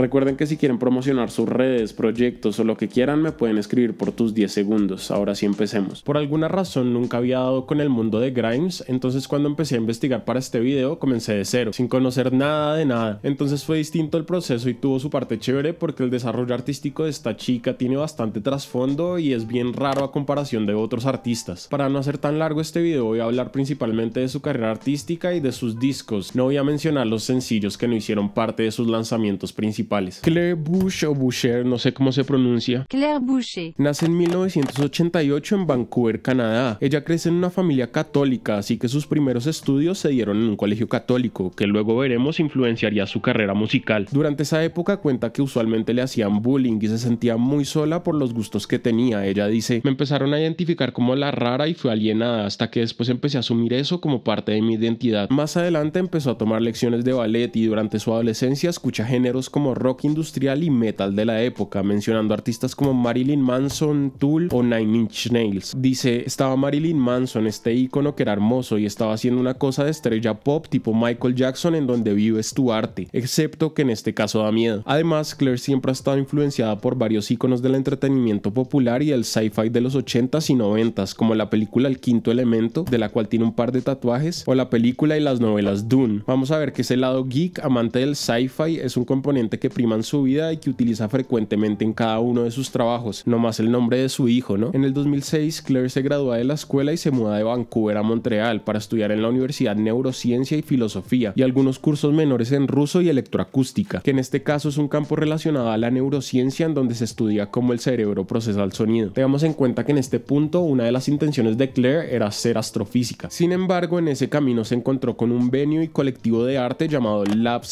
Recuerden que si quieren promocionar sus redes, proyectos o lo que quieran me pueden escribir por tus 10 segundos. Ahora sí empecemos. Por alguna razón nunca había dado con el mundo de Grimes, entonces cuando empecé a investigar para este video comencé de cero, sin conocer nada de nada. Entonces fue distinto el proceso y tuvo su parte chévere porque el desarrollo artístico de esta chica tiene bastante trasfondo y es bien raro a comparación de otros artistas. Para no hacer tan largo este video voy a hablar principalmente de su carrera artística y de sus discos. No voy a mencionar los sencillos que no hicieron parte de sus lanzamientos principales Claire Boucher, no sé cómo se pronuncia. Claire Boucher. Nace en 1988 en Vancouver, Canadá. Ella crece en una familia católica, así que sus primeros estudios se dieron en un colegio católico, que luego veremos influenciaría su carrera musical. Durante esa época cuenta que usualmente le hacían bullying y se sentía muy sola por los gustos que tenía. Ella dice, me empezaron a identificar como la rara y fue alienada, hasta que después empecé a asumir eso como parte de mi identidad. Más adelante empezó a tomar lecciones de ballet y durante su adolescencia escucha géneros como rock industrial y metal de la época, mencionando artistas como Marilyn Manson, Tool o Nine Inch Nails. Dice, estaba Marilyn Manson, este icono que era hermoso y estaba haciendo una cosa de estrella pop tipo Michael Jackson en donde vives tu arte, excepto que en este caso da miedo. Además, Claire siempre ha estado influenciada por varios iconos del entretenimiento popular y el sci-fi de los 80s y 90s, como la película El Quinto Elemento, de la cual tiene un par de tatuajes, o la película y las novelas Dune. Vamos a ver que ese lado geek, amante del sci-fi, es un componente que priman su vida y que utiliza frecuentemente en cada uno de sus trabajos, nomás el nombre de su hijo, ¿no? En el 2006, Claire se gradúa de la escuela y se muda de Vancouver a Montreal para estudiar en la Universidad Neurociencia y Filosofía y algunos cursos menores en ruso y electroacústica, que en este caso es un campo relacionado a la neurociencia en donde se estudia cómo el cerebro procesa el sonido. Tengamos en cuenta que en este punto una de las intenciones de Claire era ser astrofísica. Sin embargo, en ese camino se encontró con un venio y colectivo de arte llamado Lab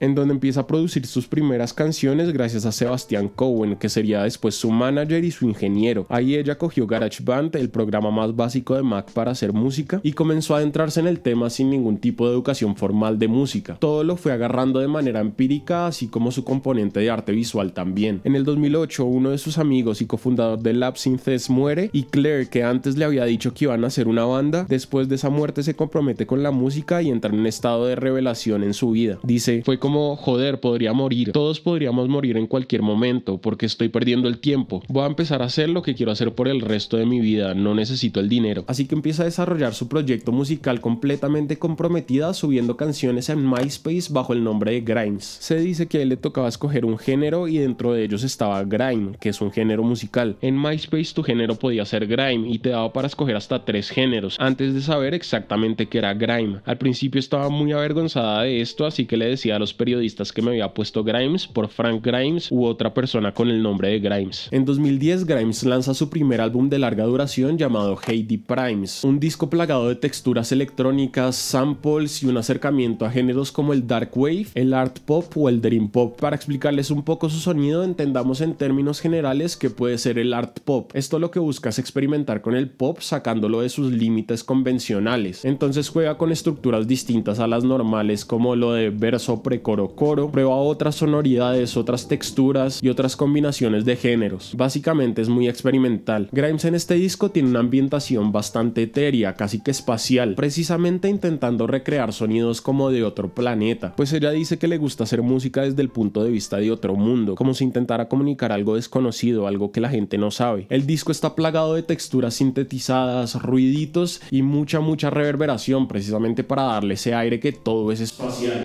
en donde empieza a producir sus primeras canciones gracias a Sebastián Cohen, que sería después su manager y su ingeniero. Ahí ella cogió GarageBand, el programa más básico de Mac para hacer música, y comenzó a adentrarse en el tema sin ningún tipo de educación formal de música. Todo lo fue agarrando de manera empírica, así como su componente de arte visual también. En el 2008, uno de sus amigos y cofundador de Lab Synthesis muere, y Claire, que antes le había dicho que iban a hacer una banda, después de esa muerte se compromete con la música y entra en un estado de revelación en su vida. Dice, fue como, joder, podría morir. Todos podríamos morir en cualquier momento porque estoy perdiendo el tiempo. Voy a empezar a hacer lo que quiero hacer por el resto de mi vida, no necesito el dinero. Así que empieza a desarrollar su proyecto musical completamente comprometida subiendo canciones en MySpace bajo el nombre de Grimes. Se dice que a él le tocaba escoger un género y dentro de ellos estaba Grime, que es un género musical. En MySpace tu género podía ser Grime y te daba para escoger hasta tres géneros antes de saber exactamente qué era Grime. Al principio estaba muy avergonzada de esto, así que le decía a periodistas que me había puesto Grimes por Frank Grimes u otra persona con el nombre de Grimes. En 2010 Grimes lanza su primer álbum de larga duración llamado Heidi Primes, un disco plagado de texturas electrónicas, samples y un acercamiento a géneros como el dark wave, el art pop o el dream pop. Para explicarles un poco su sonido, entendamos en términos generales que puede ser el art pop. Esto lo que busca es experimentar con el pop sacándolo de sus límites convencionales. Entonces juega con estructuras distintas a las normales como lo de verso pre Coro Coro, prueba otras sonoridades, otras texturas y otras combinaciones de géneros. Básicamente es muy experimental. Grimes en este disco tiene una ambientación bastante etérea, casi que espacial, precisamente intentando recrear sonidos como de otro planeta, pues ella dice que le gusta hacer música desde el punto de vista de otro mundo, como si intentara comunicar algo desconocido, algo que la gente no sabe. El disco está plagado de texturas sintetizadas, ruiditos y mucha mucha reverberación precisamente para darle ese aire que todo es espacial.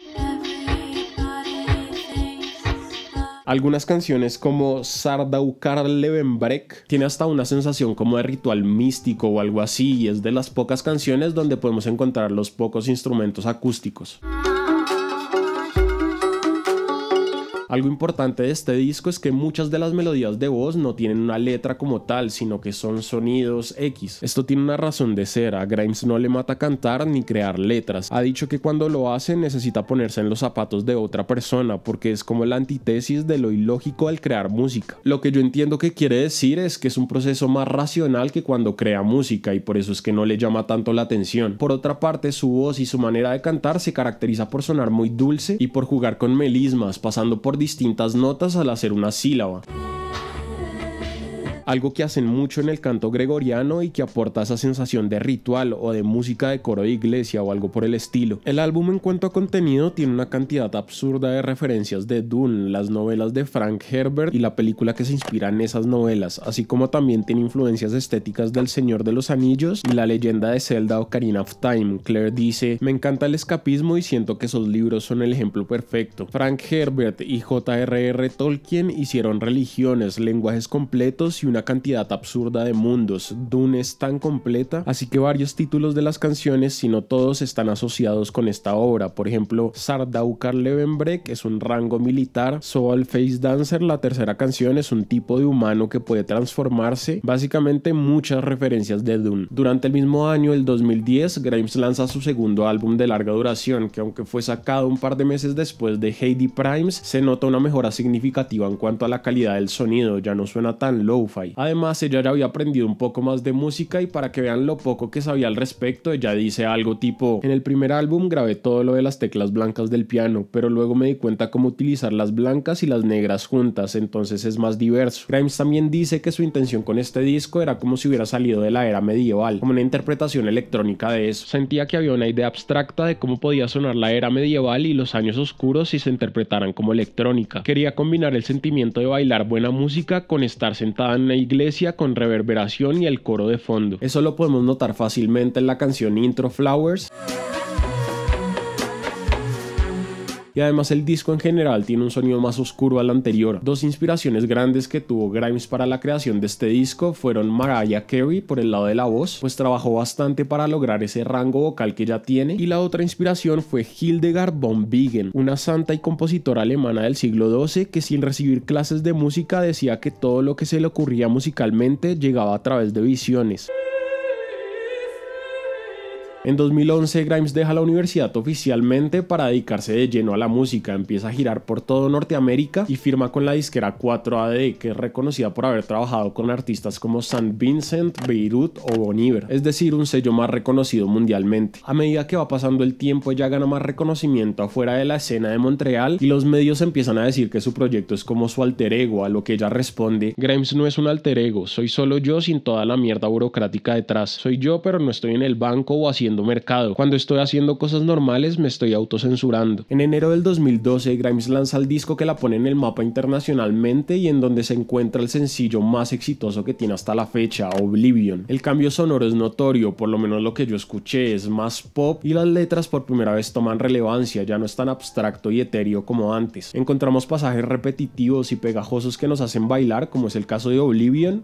algunas canciones como Sardaukar Levenbrek tiene hasta una sensación como de ritual místico o algo así y es de las pocas canciones donde podemos encontrar los pocos instrumentos acústicos. Algo importante de este disco es que muchas de las melodías de voz no tienen una letra como tal, sino que son sonidos X. Esto tiene una razón de ser, a Grimes no le mata cantar ni crear letras. Ha dicho que cuando lo hace necesita ponerse en los zapatos de otra persona, porque es como la antítesis de lo ilógico al crear música. Lo que yo entiendo que quiere decir es que es un proceso más racional que cuando crea música y por eso es que no le llama tanto la atención. Por otra parte, su voz y su manera de cantar se caracteriza por sonar muy dulce y por jugar con melismas, pasando por distintas notas al hacer una sílaba algo que hacen mucho en el canto gregoriano y que aporta esa sensación de ritual o de música de coro de iglesia o algo por el estilo. El álbum en cuanto a contenido tiene una cantidad absurda de referencias de Dune, las novelas de Frank Herbert y la película que se inspira en esas novelas, así como también tiene influencias estéticas del Señor de los Anillos y la leyenda de Zelda o Karina of Time. Claire dice, me encanta el escapismo y siento que esos libros son el ejemplo perfecto. Frank Herbert y J.R.R. Tolkien hicieron religiones, lenguajes completos y una cantidad absurda de mundos. Dune es tan completa, así que varios títulos de las canciones, si no todos, están asociados con esta obra. Por ejemplo, Sardaukar Levenbreck es un rango militar, Soul Face Dancer, la tercera canción, es un tipo de humano que puede transformarse, básicamente muchas referencias de Dune. Durante el mismo año, el 2010, Grimes lanza su segundo álbum de larga duración, que aunque fue sacado un par de meses después de Heidi Primes, se nota una mejora significativa en cuanto a la calidad del sonido, ya no suena tan low fi Además, ella ya había aprendido un poco más de música y para que vean lo poco que sabía al respecto, ella dice algo tipo, en el primer álbum grabé todo lo de las teclas blancas del piano, pero luego me di cuenta cómo utilizar las blancas y las negras juntas, entonces es más diverso. Grimes también dice que su intención con este disco era como si hubiera salido de la era medieval, como una interpretación electrónica de eso. Sentía que había una idea abstracta de cómo podía sonar la era medieval y los años oscuros si se interpretaran como electrónica. Quería combinar el sentimiento de bailar buena música con estar sentada en una iglesia con reverberación y el coro de fondo. Eso lo podemos notar fácilmente en la canción intro Flowers además el disco en general tiene un sonido más oscuro al anterior. Dos inspiraciones grandes que tuvo Grimes para la creación de este disco fueron Mariah Carey por el lado de la voz, pues trabajó bastante para lograr ese rango vocal que ya tiene, y la otra inspiración fue Hildegard von Bingen, una santa y compositora alemana del siglo XII que sin recibir clases de música decía que todo lo que se le ocurría musicalmente llegaba a través de visiones. En 2011, Grimes deja la universidad oficialmente para dedicarse de lleno a la música, empieza a girar por todo Norteamérica y firma con la disquera 4AD, que es reconocida por haber trabajado con artistas como San Vincent, Beirut o Bon es decir, un sello más reconocido mundialmente. A medida que va pasando el tiempo, ella gana más reconocimiento afuera de la escena de Montreal y los medios empiezan a decir que su proyecto es como su alter ego, a lo que ella responde, Grimes no es un alter ego, soy solo yo sin toda la mierda burocrática detrás, soy yo pero no estoy en el banco o haciendo mercado. Cuando estoy haciendo cosas normales me estoy autocensurando. En enero del 2012, Grimes lanza el disco que la pone en el mapa internacionalmente y en donde se encuentra el sencillo más exitoso que tiene hasta la fecha, Oblivion. El cambio sonoro es notorio, por lo menos lo que yo escuché es más pop y las letras por primera vez toman relevancia, ya no es tan abstracto y etéreo como antes. Encontramos pasajes repetitivos y pegajosos que nos hacen bailar, como es el caso de Oblivion.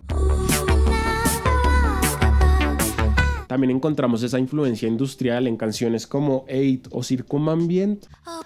También encontramos esa influencia industrial en canciones como Eight o Circumambient. Oh,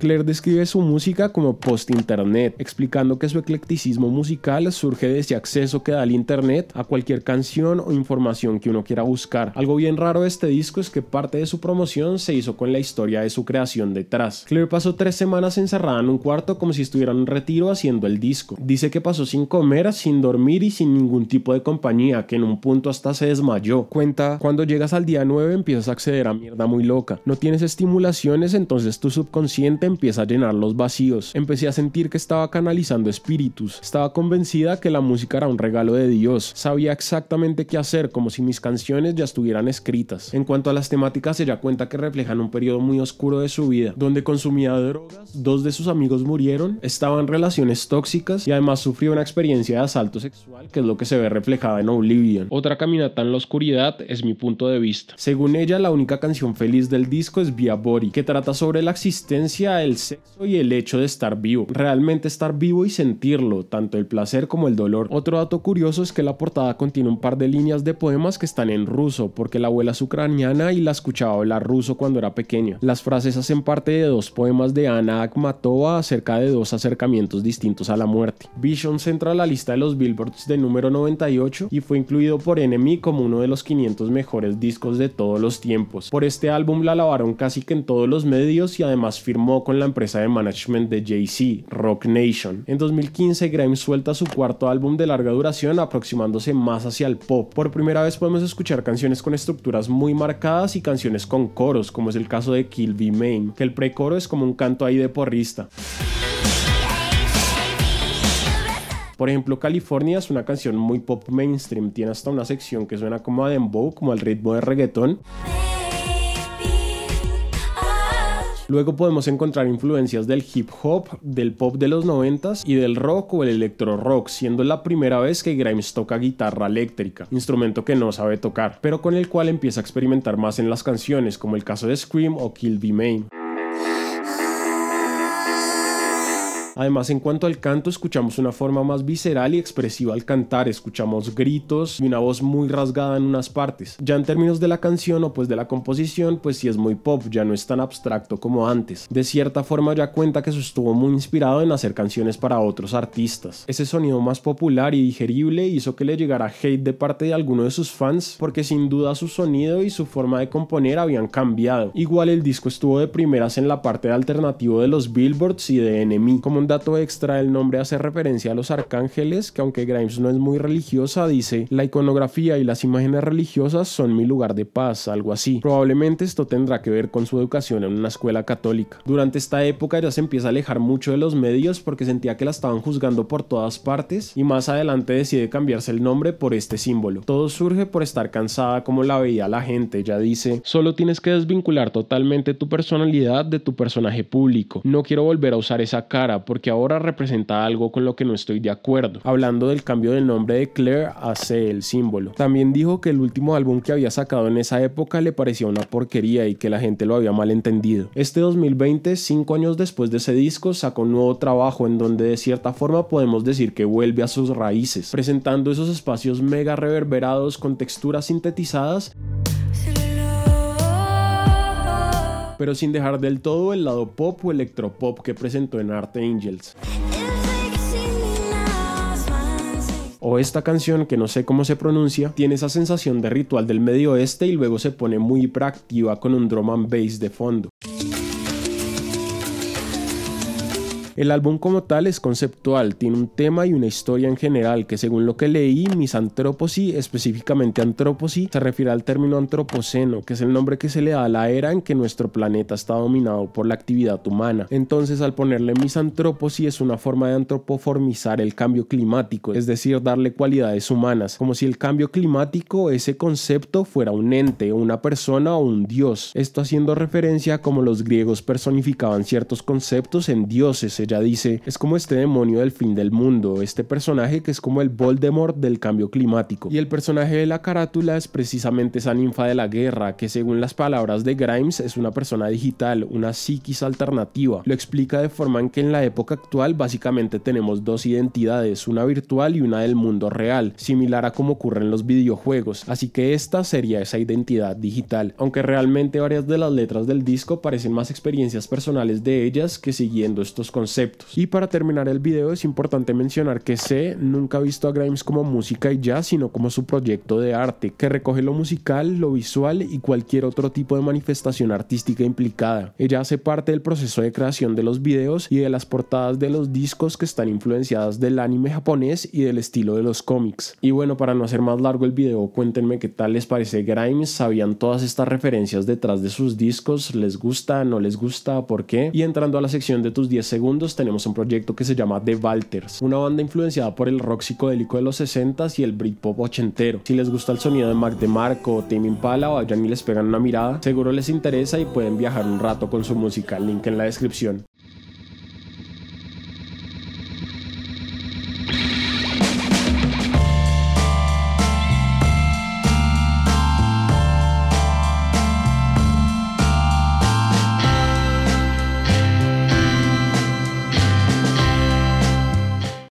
Claire describe su música como post-internet, explicando que su eclecticismo musical surge de ese acceso que da el internet a cualquier canción o información que uno quiera buscar. Algo bien raro de este disco es que parte de su promoción se hizo con la historia de su creación detrás. Claire pasó tres semanas encerrada en un cuarto como si estuviera en un retiro haciendo el disco. Dice que pasó sin comer, sin dormir y sin ningún tipo de compañía, que en un punto hasta se desmayó. Cuenta, cuando llegas al día 9 empiezas a acceder a mierda muy loca. No tienes estimulaciones, entonces tu subconsciente empieza a llenar los vacíos. Empecé a sentir que estaba canalizando espíritus. Estaba convencida que la música era un regalo de Dios. Sabía exactamente qué hacer, como si mis canciones ya estuvieran escritas. En cuanto a las temáticas, ella cuenta que reflejan un periodo muy oscuro de su vida, donde consumía drogas, dos de sus amigos murieron, estaba en relaciones tóxicas y además sufrió una experiencia de asalto sexual, que es lo que se ve reflejada en Oblivion. Otra caminata en la oscuridad es mi punto de vista. Según ella, la única canción feliz del disco es Via Bori, que trata sobre la existencia el sexo y el hecho de estar vivo. Realmente estar vivo y sentirlo, tanto el placer como el dolor. Otro dato curioso es que la portada contiene un par de líneas de poemas que están en ruso, porque la abuela es ucraniana y la escuchaba hablar ruso cuando era pequeña. Las frases hacen parte de dos poemas de Anna Akhmatova acerca de dos acercamientos distintos a la muerte. Vision centra la lista de los Billboards de número 98 y fue incluido por Enemy como uno de los 500 mejores discos de todos los tiempos. Por este álbum la lavaron casi que en todos los medios y además firmó con la empresa de management de J.C. Rock Nation. En 2015, Grimes suelta su cuarto álbum de larga duración, aproximándose más hacia el pop. Por primera vez podemos escuchar canciones con estructuras muy marcadas y canciones con coros, como es el caso de Kill Be Main, que el precoro es como un canto ahí de porrista. Por ejemplo, California es una canción muy pop mainstream, tiene hasta una sección que suena como a dembow, como al ritmo de reggaetón. Luego podemos encontrar influencias del hip hop, del pop de los 90 y del rock o el electro rock, siendo la primera vez que Grimes toca guitarra eléctrica, instrumento que no sabe tocar, pero con el cual empieza a experimentar más en las canciones, como el caso de Scream o Kill Be Main. Además, en cuanto al canto, escuchamos una forma más visceral y expresiva al cantar, escuchamos gritos y una voz muy rasgada en unas partes. Ya en términos de la canción o pues de la composición, pues sí es muy pop, ya no es tan abstracto como antes. De cierta forma ya cuenta que eso estuvo muy inspirado en hacer canciones para otros artistas. Ese sonido más popular y digerible hizo que le llegara hate de parte de alguno de sus fans, porque sin duda su sonido y su forma de componer habían cambiado. Igual el disco estuvo de primeras en la parte de alternativo de los Billboards y de enemy Como un dato extra, el nombre hace referencia a los arcángeles, que aunque Grimes no es muy religiosa, dice, la iconografía y las imágenes religiosas son mi lugar de paz, algo así. Probablemente esto tendrá que ver con su educación en una escuela católica. Durante esta época ella se empieza a alejar mucho de los medios porque sentía que la estaban juzgando por todas partes y más adelante decide cambiarse el nombre por este símbolo. Todo surge por estar cansada como la veía la gente, ya dice, solo tienes que desvincular totalmente tu personalidad de tu personaje público. No quiero volver a usar esa cara porque ahora representa algo con lo que no estoy de acuerdo, hablando del cambio del nombre de Claire a el símbolo. También dijo que el último álbum que había sacado en esa época le parecía una porquería y que la gente lo había malentendido. Este 2020, cinco años después de ese disco, sacó un nuevo trabajo en donde de cierta forma podemos decir que vuelve a sus raíces, presentando esos espacios mega reverberados con texturas sintetizadas pero sin dejar del todo el lado pop o electropop que presentó en Art Angels. o esta canción que no sé cómo se pronuncia, tiene esa sensación de ritual del medio oeste y luego se pone muy práctica con un drum and bass de fondo. El álbum como tal es conceptual, tiene un tema y una historia en general que según lo que leí, misantroposí, específicamente antroposí, se refiere al término antropoceno, que es el nombre que se le da a la era en que nuestro planeta está dominado por la actividad humana. Entonces al ponerle misantróposi es una forma de antropoformizar el cambio climático, es decir, darle cualidades humanas, como si el cambio climático, ese concepto, fuera un ente, una persona o un dios. Esto haciendo referencia a cómo los griegos personificaban ciertos conceptos en dioses, ya dice, es como este demonio del fin del mundo, este personaje que es como el Voldemort del cambio climático. Y el personaje de la carátula es precisamente esa ninfa de la guerra, que según las palabras de Grimes es una persona digital, una psiquis alternativa. Lo explica de forma en que en la época actual básicamente tenemos dos identidades, una virtual y una del mundo real, similar a como ocurre en los videojuegos, así que esta sería esa identidad digital, aunque realmente varias de las letras del disco parecen más experiencias personales de ellas que siguiendo estos conceptos y para terminar el video es importante mencionar que C nunca ha visto a Grimes como música y jazz, sino como su proyecto de arte, que recoge lo musical, lo visual y cualquier otro tipo de manifestación artística implicada. Ella hace parte del proceso de creación de los videos y de las portadas de los discos que están influenciadas del anime japonés y del estilo de los cómics. Y bueno, para no hacer más largo el video, cuéntenme qué tal les parece Grimes, sabían todas estas referencias detrás de sus discos, les gusta, no les gusta, por qué. Y entrando a la sección de tus 10 segundos, tenemos un proyecto que se llama The Walters, una banda influenciada por el rock psicodélico de los 60s y el Britpop ochentero. Si les gusta el sonido de Mac DeMarco o Tim Impala, vayan y les pegan una mirada, seguro les interesa y pueden viajar un rato con su música, link en la descripción.